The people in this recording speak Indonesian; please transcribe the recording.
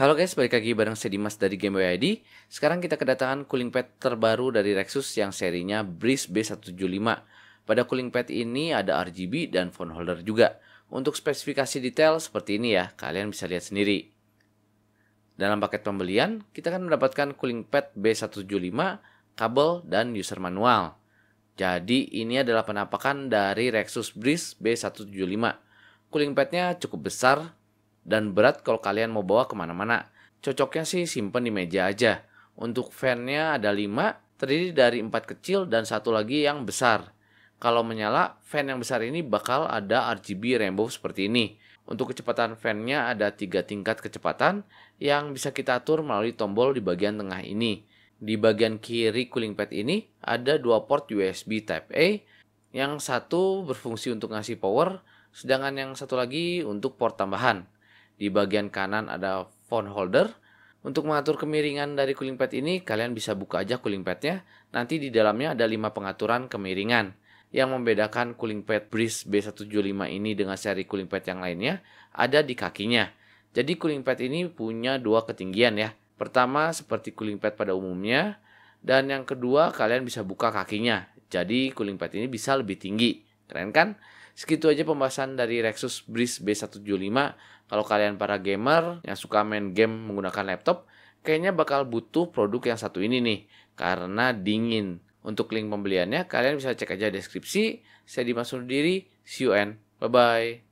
Halo guys, balik lagi bareng saya Dimas dari game ID. Sekarang kita kedatangan cooling pad terbaru dari Rexus yang serinya Breeze B175. Pada cooling pad ini ada RGB dan phone holder juga. Untuk spesifikasi detail seperti ini ya, kalian bisa lihat sendiri. Dalam paket pembelian, kita akan mendapatkan cooling pad B175, kabel, dan user manual. Jadi ini adalah penampakan dari Rexus Breeze B175. Cooling padnya cukup besar dan berat kalau kalian mau bawa kemana-mana. Cocoknya sih simpen di meja aja. Untuk fannya ada 5, terdiri dari empat kecil dan satu lagi yang besar. Kalau menyala, fan yang besar ini bakal ada RGB rainbow seperti ini. Untuk kecepatan fannya ada tiga tingkat kecepatan yang bisa kita atur melalui tombol di bagian tengah ini. Di bagian kiri cooling pad ini ada dua port USB Type-A, yang satu berfungsi untuk ngasih power, sedangkan yang satu lagi untuk port tambahan. Di bagian kanan ada phone holder. Untuk mengatur kemiringan dari cooling pad ini, kalian bisa buka aja cooling padnya. Nanti di dalamnya ada 5 pengaturan kemiringan. Yang membedakan cooling pad Breeze B175 ini dengan seri cooling pad yang lainnya ada di kakinya. Jadi cooling pad ini punya dua ketinggian ya. Pertama seperti cooling pad pada umumnya, dan yang kedua kalian bisa buka kakinya. Jadi cooling pad ini bisa lebih tinggi. Keren kan? Segitu aja pembahasan dari Rexus Breeze B175. Kalau kalian para gamer yang suka main game menggunakan laptop, kayaknya bakal butuh produk yang satu ini nih, karena dingin. Untuk link pembeliannya, kalian bisa cek aja deskripsi. Saya Dimas Diri, see you and bye-bye.